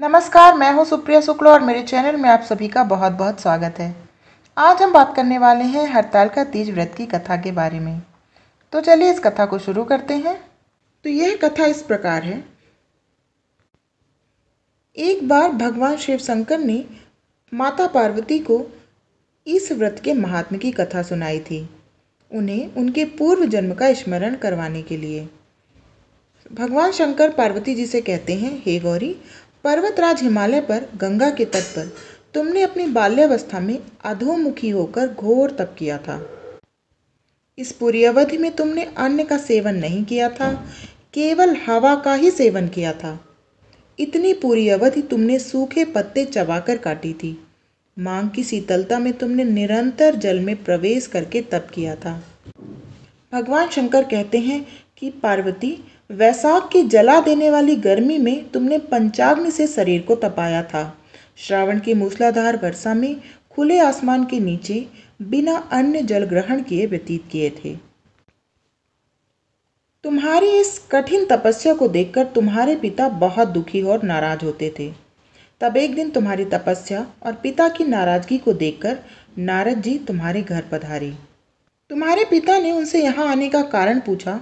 नमस्कार मैं हूं सुप्रिया शुक्ला और मेरे चैनल में आप सभी का बहुत बहुत स्वागत है आज हम बात करने वाले हैं हड़ताल का तीज व्रत की कथा के बारे में तो चलिए इस कथा को शुरू करते हैं तो यह कथा इस प्रकार है एक बार भगवान शिव शंकर ने माता पार्वती को इस व्रत के महात्म की कथा सुनाई थी उन्हें उनके पूर्व जन्म का स्मरण करवाने के लिए भगवान शंकर पार्वती जी से कहते हैं हे गौरी पर्वतराज हिमालय पर गंगा के तट पर तुमने अपनी बाल्यावस्था में अधोमुखी होकर घोर तप किया था इस पूरी अवधि में तुमने अन्न का सेवन नहीं किया था केवल हवा का ही सेवन किया था इतनी पूरी अवधि तुमने सूखे पत्ते चबाकर काटी थी मांग की शीतलता में तुमने निरंतर जल में प्रवेश करके तप किया था भगवान शंकर कहते हैं कि पार्वती वैसाख की जला देने वाली गर्मी में तुमने पंचाग्नि से शरीर को तपाया था श्रावण की मूसलाधार वर्षा में खुले आसमान के नीचे बिना अन्य जल ग्रहण किए व्यतीत किए थे तुम्हारी इस कठिन तपस्या को देखकर तुम्हारे पिता बहुत दुखी और नाराज होते थे तब एक दिन तुम्हारी तपस्या और पिता की नाराजगी को देखकर नारद जी तुम्हारे घर पधारे तुम्हारे पिता ने उनसे यहाँ आने का कारण पूछा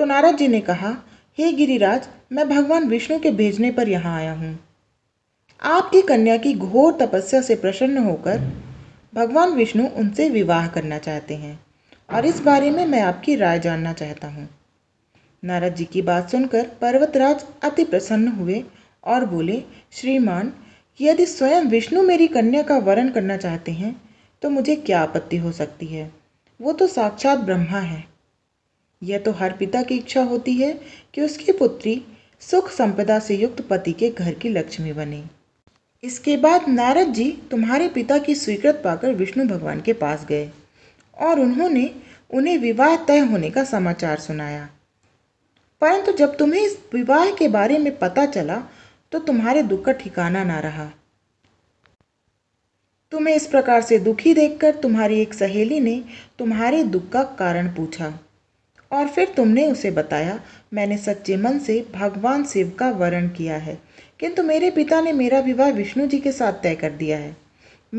तो नारद जी ने कहा हे गिरिराज मैं भगवान विष्णु के भेजने पर यहाँ आया हूँ आपकी कन्या की घोर तपस्या से प्रसन्न होकर भगवान विष्णु उनसे विवाह करना चाहते हैं और इस बारे में मैं आपकी राय जानना चाहता हूँ नारद जी की बात सुनकर पर्वतराज अति प्रसन्न हुए और बोले श्रीमान यदि स्वयं विष्णु मेरी कन्या का वरण करना चाहते हैं तो मुझे क्या आपत्ति हो सकती है वो तो साक्षात ब्रह्मा है यह तो हर पिता की इच्छा होती है कि उसकी पुत्री सुख संपदा से युक्त पति के घर की लक्ष्मी बने इसके बाद नारद जी तुम्हारे पिता की स्वीकृत पाकर विष्णु भगवान के पास गए और उन्होंने उन्हें विवाह तय होने का समाचार सुनाया परंतु जब तुम्हें इस विवाह के बारे में पता चला तो तुम्हारे दुख का ठिकाना ना रहा तुम्हें इस प्रकार से दुखी देखकर तुम्हारी एक सहेली ने तुम्हारे दुख का कारण पूछा और फिर तुमने उसे बताया मैंने सच्चे मन से भगवान शिव का वरण किया है किंतु मेरे पिता ने मेरा विवाह विष्णु जी के साथ तय कर दिया है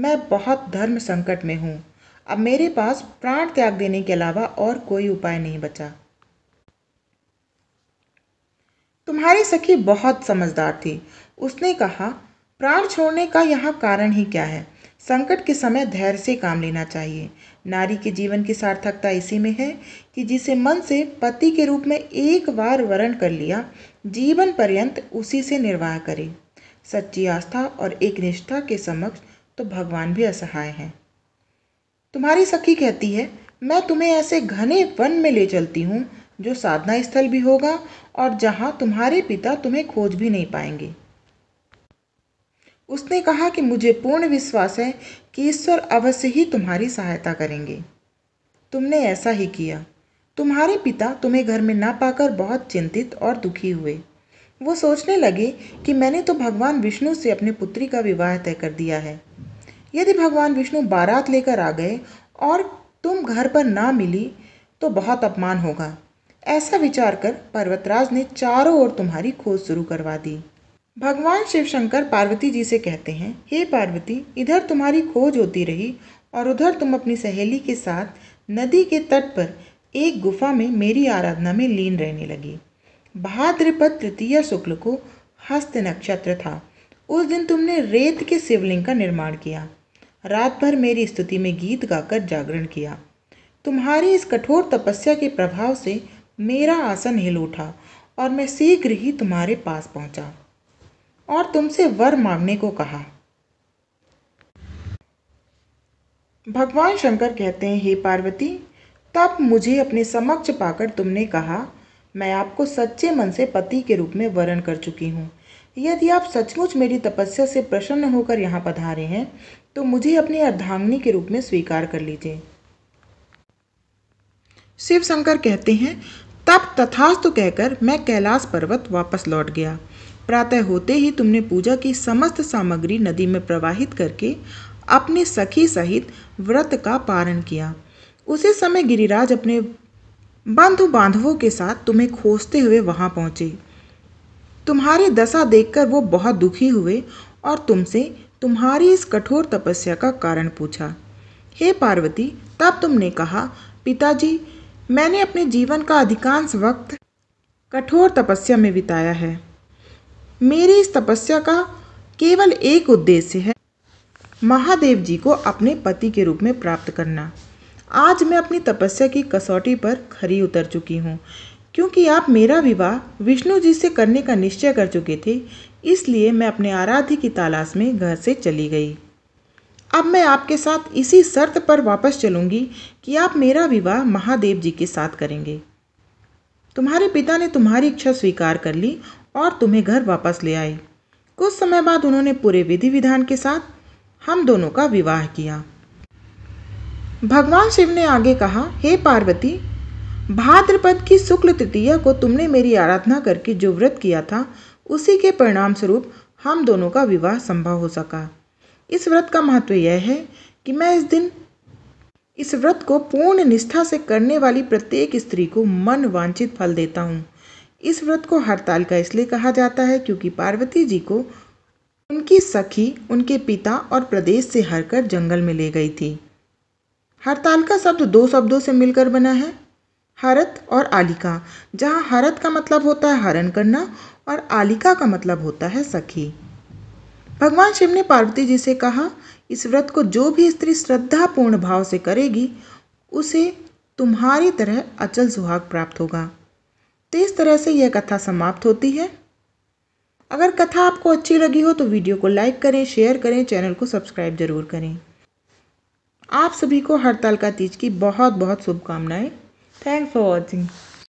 मैं बहुत धर्म संकट में हूँ अब मेरे पास प्राण त्याग देने के अलावा और कोई उपाय नहीं बचा तुम्हारी सखी बहुत समझदार थी उसने कहा प्राण छोड़ने का यहाँ कारण ही क्या है संकट के समय धैर्य से काम लेना चाहिए नारी के जीवन की सार्थकता इसी में है कि जिसे मन से पति के रूप में एक बार वर्ण कर लिया जीवन पर्यंत उसी से निर्वाह करे सच्ची आस्था और एक निष्ठा के समक्ष तो भगवान भी असहाय हैं तुम्हारी सखी कहती है मैं तुम्हें ऐसे घने वन में ले चलती हूँ जो साधना स्थल भी होगा और जहाँ तुम्हारे पिता तुम्हें खोज भी नहीं पाएंगे उसने कहा कि मुझे पूर्ण विश्वास है कि ईश्वर अवश्य ही तुम्हारी सहायता करेंगे तुमने ऐसा ही किया तुम्हारे पिता तुम्हें घर में ना पाकर बहुत चिंतित और दुखी हुए वो सोचने लगे कि मैंने तो भगवान विष्णु से अपनी पुत्री का विवाह तय कर दिया है यदि भगवान विष्णु बारात लेकर आ गए और तुम घर पर ना मिली तो बहुत अपमान होगा ऐसा विचार कर पर्वतराज ने चारों ओर तुम्हारी खोज शुरू करवा दी भगवान शिव शंकर पार्वती जी से कहते हैं हे पार्वती इधर तुम्हारी खोज होती रही और उधर तुम अपनी सहेली के साथ नदी के तट पर एक गुफा में मेरी आराधना में लीन रहने लगी भाद्रपद तृतीय शुक्ल को हस्त नक्षत्र था उस दिन तुमने रेत के शिवलिंग का निर्माण किया रात भर मेरी स्तुति में गीत गाकर जागरण किया तुम्हारी इस कठोर तपस्या के प्रभाव से मेरा आसन हिल उठा और मैं शीघ्र ही तुम्हारे पास पहुंचा और तुमसे वर मांगने को कहा भगवान शंकर कहते हैं हे पार्वती तब मुझे अपने समक्ष पाकर तुमने कहा मैं आपको सच्चे मन से पति के रूप में वर्ण कर चुकी हूँ यदि आप सचमुच मेरी तपस्या से प्रसन्न होकर यहाँ पधारे हैं तो मुझे अपनी अर्धांगनी के रूप में स्वीकार कर लीजिए शिव शंकर कहते हैं तब तथास्तु कहकर मैं कैलाश पर्वत वापस लौट गया प्रातः होते ही तुमने पूजा की समस्त सामग्री नदी में प्रवाहित करके अपने सखी सहित व्रत का पारण किया उसी समय गिरिराज अपने बांधु बांधवों के साथ तुम्हें खोजते हुए वहां पहुंचे तुम्हारी दशा देखकर वो बहुत दुखी हुए और तुमसे तुम्हारी इस कठोर तपस्या का कारण पूछा हे पार्वती तब तुमने कहा पिताजी मैंने अपने जीवन का अधिकांश वक्त कठोर तपस्या में बिताया है मेरी इस तपस्या का केवल एक उद्देश्य है महादेव जी को अपने पति के रूप में प्राप्त करना आज मैं अपनी तपस्या की कसौटी पर खरी उतर चुकी हूँ क्योंकि आप मेरा विवाह विष्णु जी से करने का निश्चय कर चुके थे इसलिए मैं अपने आराध्य की तालाश में घर से चली गई अब मैं आपके साथ इसी शर्त पर वापस चलूंगी कि आप मेरा विवाह महादेव जी के साथ करेंगे तुम्हारे पिता ने तुम्हारी इच्छा स्वीकार कर ली और तुम्हें घर वापस ले आई कुछ समय बाद उन्होंने पूरे विधि विधान के साथ हम दोनों का विवाह किया भगवान शिव ने आगे कहा हे पार्वती भाद्रपद की शुक्ल तृतीया को तुमने मेरी आराधना करके जो व्रत किया था उसी के परिणाम स्वरूप हम दोनों का विवाह संभव हो सका इस व्रत का महत्व यह है कि मैं इस दिन इस व्रत को पूर्ण निष्ठा से करने वाली प्रत्येक स्त्री को मन वांछित फल देता हूँ इस व्रत को हड़ताल का इसलिए कहा जाता है क्योंकि पार्वती जी को उनकी सखी उनके पिता और प्रदेश से हरकर जंगल में ले गई थी हड़ताल का शब्द दो शब्दों से मिलकर बना है हरत और आलिका जहाँ हरत का मतलब होता है हरण करना और आलिका का मतलब होता है सखी भगवान शिव ने पार्वती जी से कहा इस व्रत को जो भी स्त्री श्रद्धापूर्ण भाव से करेगी उसे तुम्हारी तरह अचल सुहाग प्राप्त होगा तो इस तरह से यह कथा समाप्त होती है अगर कथा आपको अच्छी लगी हो तो वीडियो को लाइक करें शेयर करें चैनल को सब्सक्राइब जरूर करें आप सभी को हड़ताल का तीज की बहुत बहुत शुभकामनाएं थैंक्स फॉर वॉचिंग